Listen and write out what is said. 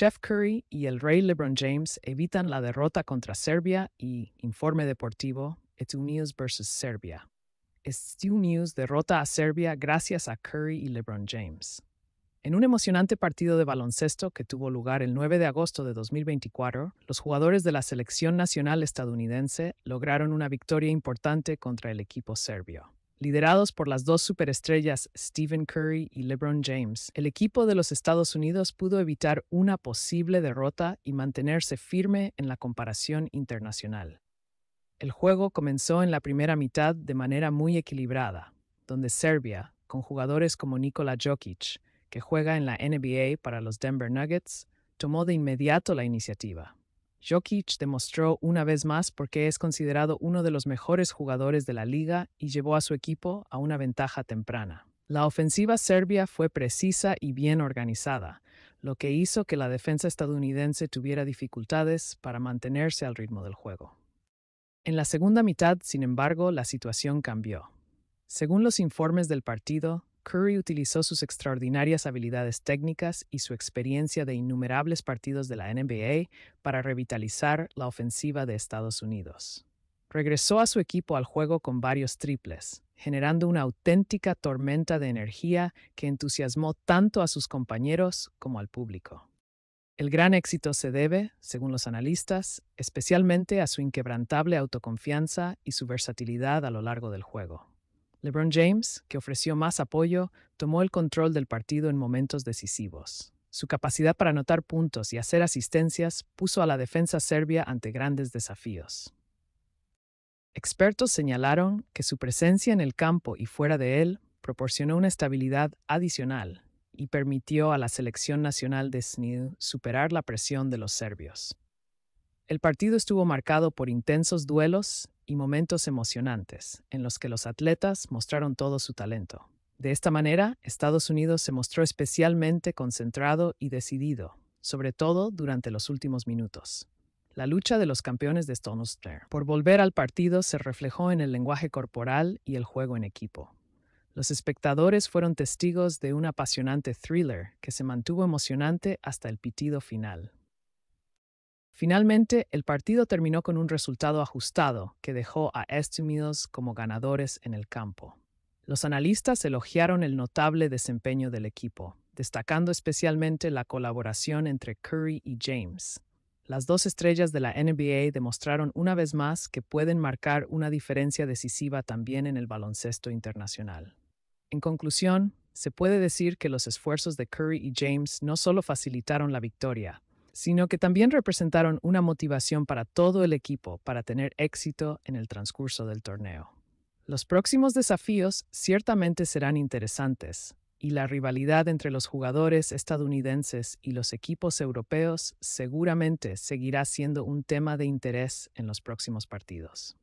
Jeff Curry y el rey LeBron James evitan la derrota contra Serbia y Informe Deportivo, 2 News vs. Serbia. 2 News derrota a Serbia gracias a Curry y LeBron James. En un emocionante partido de baloncesto que tuvo lugar el 9 de agosto de 2024, los jugadores de la selección nacional estadounidense lograron una victoria importante contra el equipo serbio. Liderados por las dos superestrellas Stephen Curry y LeBron James, el equipo de los Estados Unidos pudo evitar una posible derrota y mantenerse firme en la comparación internacional. El juego comenzó en la primera mitad de manera muy equilibrada, donde Serbia, con jugadores como Nikola Jokic, que juega en la NBA para los Denver Nuggets, tomó de inmediato la iniciativa. Jokic demostró una vez más por qué es considerado uno de los mejores jugadores de la liga y llevó a su equipo a una ventaja temprana. La ofensiva serbia fue precisa y bien organizada, lo que hizo que la defensa estadounidense tuviera dificultades para mantenerse al ritmo del juego. En la segunda mitad, sin embargo, la situación cambió. Según los informes del partido, Curry utilizó sus extraordinarias habilidades técnicas y su experiencia de innumerables partidos de la NBA para revitalizar la ofensiva de Estados Unidos. Regresó a su equipo al juego con varios triples, generando una auténtica tormenta de energía que entusiasmó tanto a sus compañeros como al público. El gran éxito se debe, según los analistas, especialmente a su inquebrantable autoconfianza y su versatilidad a lo largo del juego. LeBron James, que ofreció más apoyo, tomó el control del partido en momentos decisivos. Su capacidad para anotar puntos y hacer asistencias puso a la defensa serbia ante grandes desafíos. Expertos señalaron que su presencia en el campo y fuera de él proporcionó una estabilidad adicional y permitió a la selección nacional de SNID superar la presión de los serbios. El partido estuvo marcado por intensos duelos y momentos emocionantes, en los que los atletas mostraron todo su talento. De esta manera, Estados Unidos se mostró especialmente concentrado y decidido, sobre todo durante los últimos minutos. La lucha de los campeones de Stone por volver al partido se reflejó en el lenguaje corporal y el juego en equipo. Los espectadores fueron testigos de un apasionante thriller que se mantuvo emocionante hasta el pitido final. Finalmente, el partido terminó con un resultado ajustado que dejó a Estimidos como ganadores en el campo. Los analistas elogiaron el notable desempeño del equipo, destacando especialmente la colaboración entre Curry y James. Las dos estrellas de la NBA demostraron una vez más que pueden marcar una diferencia decisiva también en el baloncesto internacional. En conclusión, se puede decir que los esfuerzos de Curry y James no solo facilitaron la victoria, sino que también representaron una motivación para todo el equipo para tener éxito en el transcurso del torneo. Los próximos desafíos ciertamente serán interesantes, y la rivalidad entre los jugadores estadounidenses y los equipos europeos seguramente seguirá siendo un tema de interés en los próximos partidos.